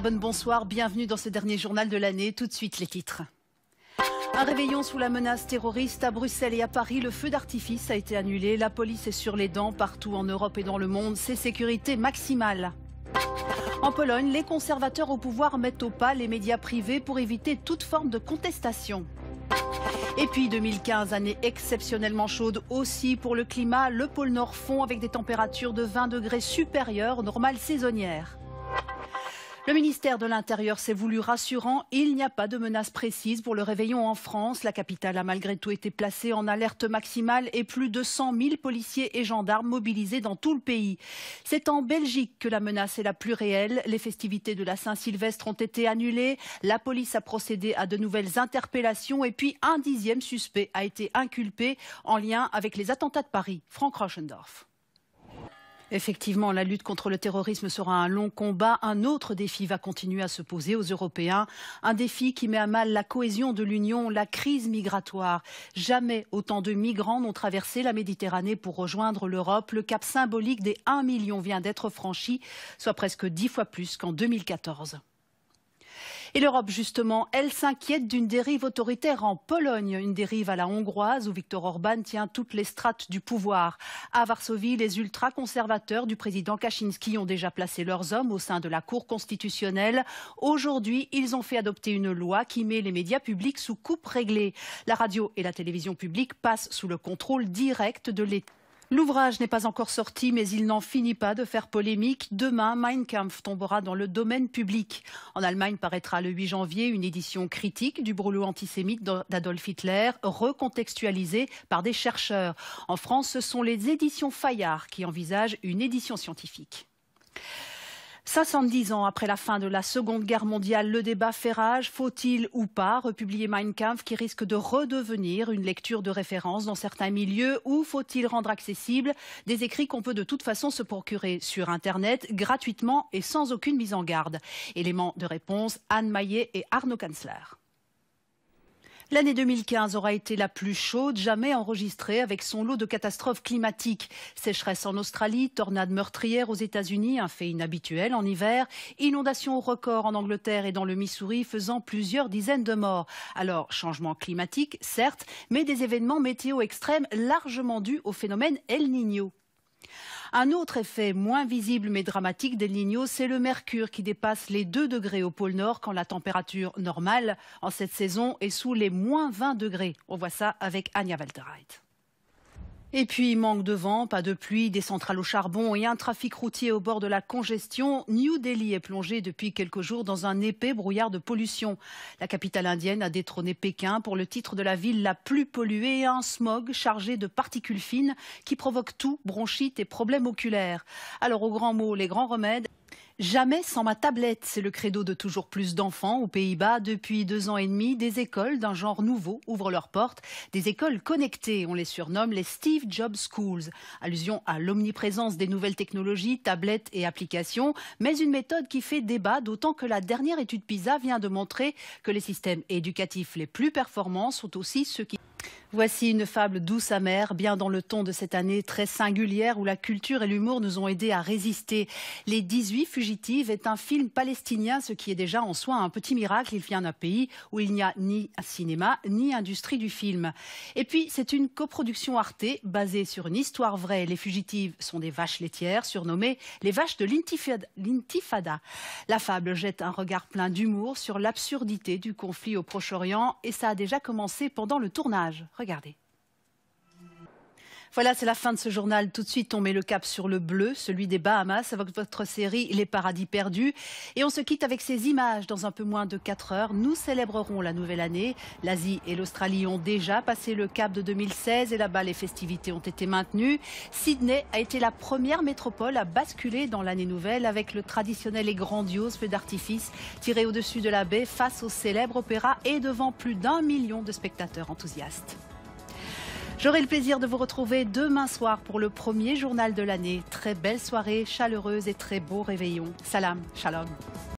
bonne bonsoir, bienvenue dans ce dernier journal de l'année. Tout de suite les titres. Un réveillon sous la menace terroriste à Bruxelles et à Paris. Le feu d'artifice a été annulé. La police est sur les dents partout en Europe et dans le monde. C'est sécurité maximale. En Pologne, les conservateurs au pouvoir mettent au pas les médias privés pour éviter toute forme de contestation. Et puis 2015, année exceptionnellement chaude aussi pour le climat. Le pôle Nord fond avec des températures de 20 degrés supérieures aux normales saisonnières. Le ministère de l'Intérieur s'est voulu rassurant. Il n'y a pas de menace précise pour le réveillon en France. La capitale a malgré tout été placée en alerte maximale et plus de 100 000 policiers et gendarmes mobilisés dans tout le pays. C'est en Belgique que la menace est la plus réelle. Les festivités de la Saint-Sylvestre ont été annulées. La police a procédé à de nouvelles interpellations et puis un dixième suspect a été inculpé en lien avec les attentats de Paris. Franck Rochendorf. Effectivement, la lutte contre le terrorisme sera un long combat. Un autre défi va continuer à se poser aux Européens. Un défi qui met à mal la cohésion de l'Union, la crise migratoire. Jamais autant de migrants n'ont traversé la Méditerranée pour rejoindre l'Europe. Le cap symbolique des 1 million vient d'être franchi, soit presque 10 fois plus qu'en 2014. Et l'Europe, justement, elle s'inquiète d'une dérive autoritaire en Pologne, une dérive à la hongroise où Viktor Orban tient toutes les strates du pouvoir. À Varsovie, les ultra-conservateurs du président Kaczynski ont déjà placé leurs hommes au sein de la Cour constitutionnelle. Aujourd'hui, ils ont fait adopter une loi qui met les médias publics sous coupe réglée. La radio et la télévision publique passent sous le contrôle direct de l'État. L'ouvrage n'est pas encore sorti, mais il n'en finit pas de faire polémique. Demain, Mein Kampf tombera dans le domaine public. En Allemagne paraîtra le 8 janvier une édition critique du brûlot antisémite d'Adolf Hitler, recontextualisée par des chercheurs. En France, ce sont les éditions Fayard qui envisagent une édition scientifique. 70 ans après la fin de la Seconde Guerre mondiale, le débat fait rage. Faut-il ou pas republier Mein Kampf qui risque de redevenir une lecture de référence dans certains milieux ou faut-il rendre accessible des écrits qu'on peut de toute façon se procurer sur Internet gratuitement et sans aucune mise en garde Élément de réponse, Anne Maillet et Arnaud Kanzler. L'année 2015 aura été la plus chaude jamais enregistrée avec son lot de catastrophes climatiques. Sécheresse en Australie, tornades meurtrières aux États-Unis, un fait inhabituel en hiver, inondations au record en Angleterre et dans le Missouri faisant plusieurs dizaines de morts. Alors, changement climatique, certes, mais des événements météo extrêmes largement dus au phénomène El Niño. Un autre effet moins visible mais dramatique des Niño, c'est le mercure qui dépasse les 2 degrés au pôle Nord quand la température normale en cette saison est sous les moins 20 degrés. On voit ça avec Anja Walterheit. Et puis, manque de vent, pas de pluie, des centrales au charbon et un trafic routier au bord de la congestion, New Delhi est plongée depuis quelques jours dans un épais brouillard de pollution. La capitale indienne a détrôné Pékin pour le titre de la ville la plus polluée et un smog chargé de particules fines qui provoque tout, bronchite et problèmes oculaires. Alors, au grand mot, les grands remèdes. Jamais sans ma tablette, c'est le credo de toujours plus d'enfants aux Pays-Bas. Depuis deux ans et demi, des écoles d'un genre nouveau ouvrent leurs portes. Des écoles connectées, on les surnomme les Steve Jobs Schools. Allusion à l'omniprésence des nouvelles technologies, tablettes et applications, mais une méthode qui fait débat, d'autant que la dernière étude PISA vient de montrer que les systèmes éducatifs les plus performants sont aussi ceux qui... Voici une fable douce amère, bien dans le ton de cette année très singulière où la culture et l'humour nous ont aidés à résister. Les 18 fugitives est un film palestinien, ce qui est déjà en soi un petit miracle. Il vient d'un pays où il n'y a ni cinéma ni industrie du film. Et puis c'est une coproduction Arte basée sur une histoire vraie. Les fugitives sont des vaches laitières surnommées les vaches de l'intifada. La fable jette un regard plein d'humour sur l'absurdité du conflit au Proche-Orient et ça a déjà commencé pendant le tournage. Regardez. Voilà, c'est la fin de ce journal. Tout de suite, on met le cap sur le bleu, celui des Bahamas, avec votre série Les Paradis Perdus. Et on se quitte avec ces images. Dans un peu moins de 4 heures, nous célébrerons la nouvelle année. L'Asie et l'Australie ont déjà passé le cap de 2016 et là-bas, les festivités ont été maintenues. Sydney a été la première métropole à basculer dans l'année nouvelle avec le traditionnel et grandiose feu d'artifice tiré au-dessus de la baie face au célèbre opéra et devant plus d'un million de spectateurs enthousiastes. J'aurai le plaisir de vous retrouver demain soir pour le premier journal de l'année. Très belle soirée, chaleureuse et très beau réveillon. Salam, shalom.